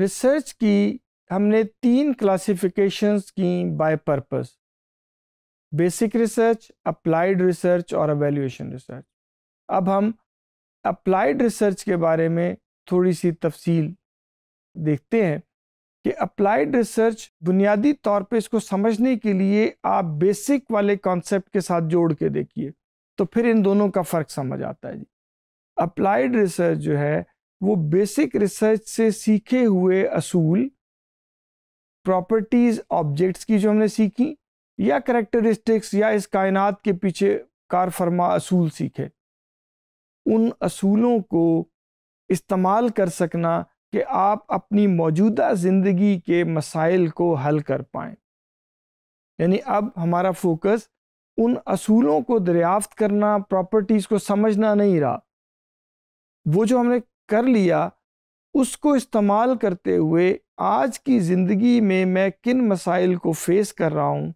research की हमने तीन क्लासिफिकेशंस की by purpose basic research applied research और अवेल्यूशन रिसर्च अब हम अप्लाइड रिसर्च के बारे में थोड़ी सी तफसील देखते हैं कि अप्लाइड रिसर्च बुनियादी तौर पे इसको समझने के लिए आप बेसिक वाले कॉन्सेप्ट के साथ जोड़ के देखिए तो फिर इन दोनों का फ़र्क समझ आता है जी अप्लाइड रिसर्च जो है वो बेसिक रिसर्च से सीखे हुए असूल प्रॉपर्टीज़ ऑब्जेक्ट्स की जो हमने सीखी या करेक्टरिस्टिक्स या इस कायनात के पीछे कार फरमा असूल सीखे उन असूलों को इस्तेमाल कर सकना कि आप अपनी मौजूदा ज़िंदगी के मसाइल को हल कर पाएँ यानी अब हमारा फोकस उन असूलों को दरियाफ्त करना प्रॉपर्टीज़ को समझना नहीं रहा वो जो हमने कर लिया उसको इस्तेमाल करते हुए आज की ज़िंदगी में मैं किन मसाइल को फेस कर रहा हूँ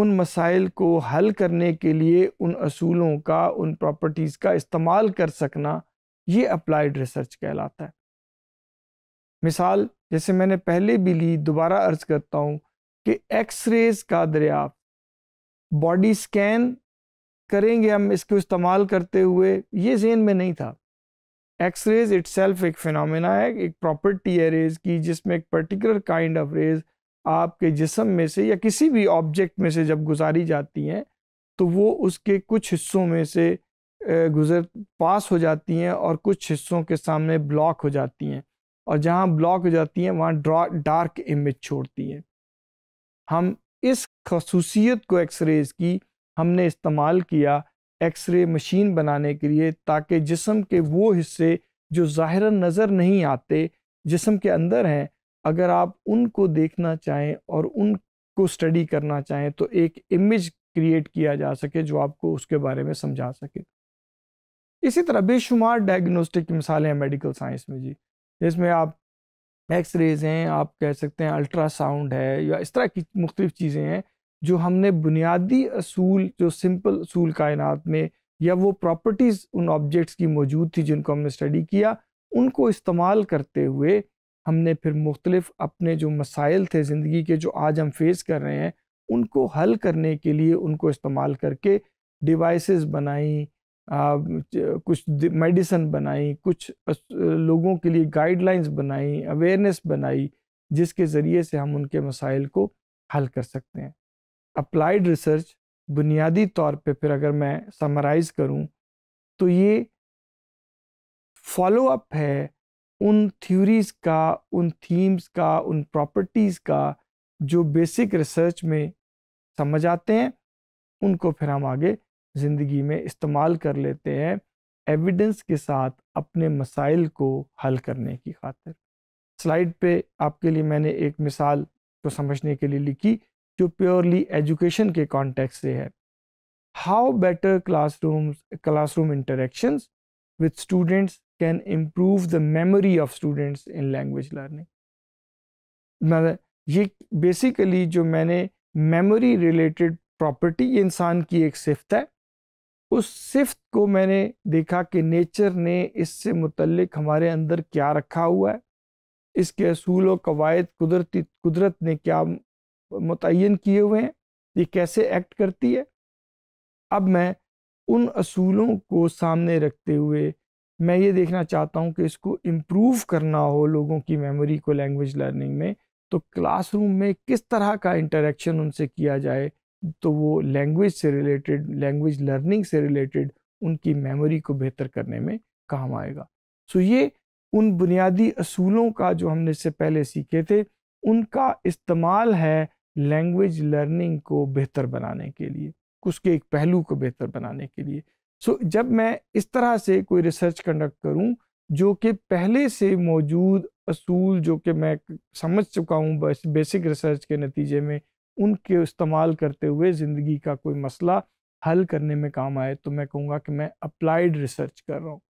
उन मसाइल को हल करने के लिए उन असूलों का उन प्रॉपर्टीज़ का इस्तेमाल कर सकना ये अप्लाइड रिसर्च कहलाता है मिसाल जैसे मैंने पहले भी ली दोबारा अर्ज करता हूँ कि एक्सरेज का दरिया बॉडी स्कैन करेंगे हम इसको इस्तेमाल करते हुए ये जेन में नहीं था एक्स रेज इट सेल्फ एक फिनमिना है एक प्रॉपर्टी है रेज की जिसमें एक पर्टिकुलर काइंड ऑफ रेज आपके जिसम में से या किसी भी ऑब्जेक्ट में से जब गुजारी जाती हैं तो वो उसके कुछ हिस्सों में से गुजर पास हो जाती हैं और कुछ हिस्सों के सामने ब्लॉक हो जाती हैं और जहाँ ब्लॉक हो जाती हैं वहाँ ड्रा डार्क इमेज छोड़ती हैं हम इस खसूसियत को एक्सरेज की हमने इस्तेमाल किया एक्सरे मशीन बनाने के लिए ताकि जिसम के वो हिस्से जो ज़ाहिर नज़र नहीं आते जिसम के अंदर हैं अगर आप उनको देखना चाहें और उनको स्टडी करना चाहें तो एक इमेज क्रिएट किया जा सके जो आपको उसके बारे में समझा सके इसी तरह बेशुमार डायग्नोस्टिक की मिसालें हैं मेडिकल साइंस में जी जिसमें आप एक्सरेज हैं आप कह सकते हैं अल्ट्रासाउंड है या इस तरह की मुख्तलिफ चीज़ें हैं जो हमने बुनियादी असूल जो सिंपल असूल कायनात में या वो प्रॉपर्टीज़ उन ऑब्जेक्ट्स की मौजूद थी जिनको हमने स्टडी किया उनको इस्तेमाल करते हुए हमने फिर मुख्तलिफ अपने जो मसाइल थे ज़िंदगी के जो आज हम फेस कर रहे हैं उनको हल करने के लिए उनको इस्तेमाल करके डिवाइस बनाई आ, कुछ मेडिसन बनाई कुछ लोगों के लिए गाइडलाइंस बनाई अवेयरनेस बनाई जिसके ज़रिए से हम उनके मसाइल को हल कर सकते हैं अप्लाइड रिसर्च बुनियादी तौर पे फिर अगर मैं समराइज़ करूं तो ये फॉलो अप है उन थ्योरीज़ का उन थीम्स का उन प्रॉपर्टीज़ का जो बेसिक रिसर्च में समझ आते हैं उनको फिर हम आगे ज़िंदगी में इस्तेमाल कर लेते हैं एविडेंस के साथ अपने मसाइल को हल करने की खातिर स्लाइड पे आपके लिए मैंने एक मिसाल को समझने के लिए लिखी जो प्योरली एजुकेशन के कॉन्टेक्स्ट से है how better classroom classroom interactions with students can improve the memory of students in language learning ये बेसिकली जो मैंने मेमोरी रिलेटेड प्रॉपर्टी इंसान की एक सिफ्त है उस सिफ्त को मैंने देखा कि नेचर ने इससे मुतलक हमारे अंदर क्या रखा हुआ है इसके असूल व कवायद कुदरती कुदरत ने क्या मुतन किए हुए हैं ये कैसे एक्ट करती है अब मैं उन असूलों को सामने रखते हुए मैं ये देखना चाहता हूँ कि इसको इम्प्रूव करना हो लोगों की मेमोरी को लैंग्वेज लर्निंग में तो क्लासरूम में किस तरह का इंटरेक्शन उनसे किया जाए तो वो लैंग्वेज से रिलेटेड लैंग्वेज लर्निंग से रिलेटेड उनकी मेमोरी को बेहतर करने में काम आएगा सो ये उन बुनियादी असूलों का जो हमने इससे पहले सीखे थे उनका इस्तेमाल है लैंग्वेज लर्निंग को बेहतर बनाने के लिए उसके एक पहलू को बेहतर बनाने के लिए सो so, जब मैं इस तरह से कोई रिसर्च कंडक्ट करूं जो कि पहले से मौजूद असूल जो कि मैं समझ चुका हूं बेसिक रिसर्च के नतीजे में उनके इस्तेमाल करते हुए ज़िंदगी का कोई मसला हल करने में काम आए तो मैं कहूँगा कि मैं अप्लाइड रिसर्च कर रहा हूँ